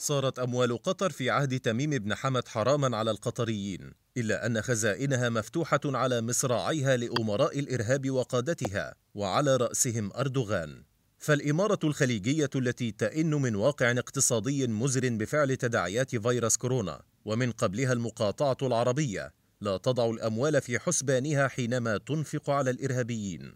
صارت أموال قطر في عهد تميم بن حمد حراما على القطريين إلا أن خزائنها مفتوحة على مصراعيها لأمراء الإرهاب وقادتها وعلى رأسهم أردوغان فالإمارة الخليجية التي تئن من واقع اقتصادي مزر بفعل تداعيات فيروس كورونا ومن قبلها المقاطعة العربية لا تضع الأموال في حسبانها حينما تنفق على الإرهابيين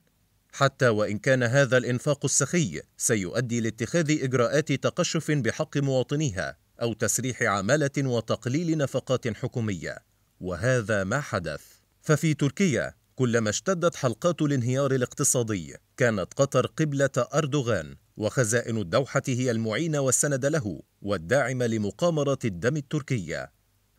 حتى وإن كان هذا الإنفاق السخي سيؤدي لاتخاذ إجراءات تقشف بحق مواطنيها أو تسريح عمالة وتقليل نفقات حكومية وهذا ما حدث ففي تركيا كلما اشتدت حلقات الانهيار الاقتصادي كانت قطر قبلة أردوغان وخزائن الدوحة هي المعين والسند له والداعم لمقامرة الدم التركية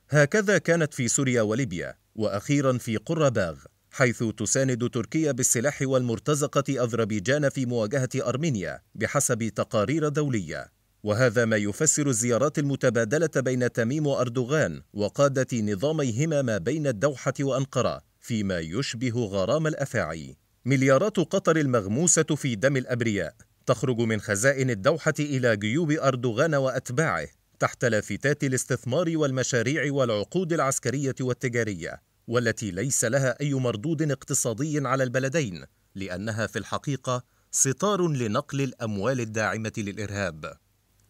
هكذا كانت في سوريا وليبيا وأخيرا في قرباغ حيث تساند تركيا بالسلاح والمرتزقة أذربيجان في مواجهة أرمينيا بحسب تقارير دولية وهذا ما يفسر الزيارات المتبادلة بين تميم وأردوغان وقادة نظاميهما ما بين الدوحة وأنقرة فيما يشبه غرام الأفاعي مليارات قطر المغموسة في دم الأبرياء تخرج من خزائن الدوحة إلى جيوب أردوغان وأتباعه تحت لافتات الاستثمار والمشاريع والعقود العسكرية والتجارية والتي ليس لها أي مردود اقتصادي على البلدين لأنها في الحقيقة ستار لنقل الأموال الداعمة للإرهاب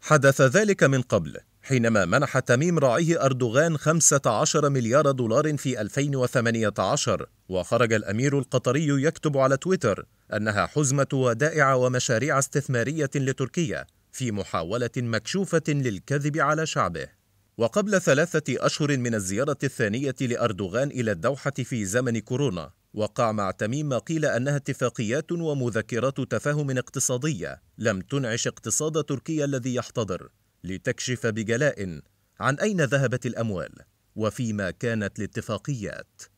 حدث ذلك من قبل حينما منح تميم راعيه أردوغان 15 مليار دولار في 2018 وخرج الأمير القطري يكتب على تويتر أنها حزمة ودائع ومشاريع استثمارية لتركيا في محاولة مكشوفة للكذب على شعبه وقبل ثلاثة أشهر من الزيارة الثانية لأردوغان إلى الدوحة في زمن كورونا وقع مع تميم ما قيل أنها اتفاقيات ومذكرات تفاهم اقتصادية لم تنعش اقتصاد تركيا الذي يحتضر لتكشف بجلاء عن أين ذهبت الأموال وفيما كانت الاتفاقيات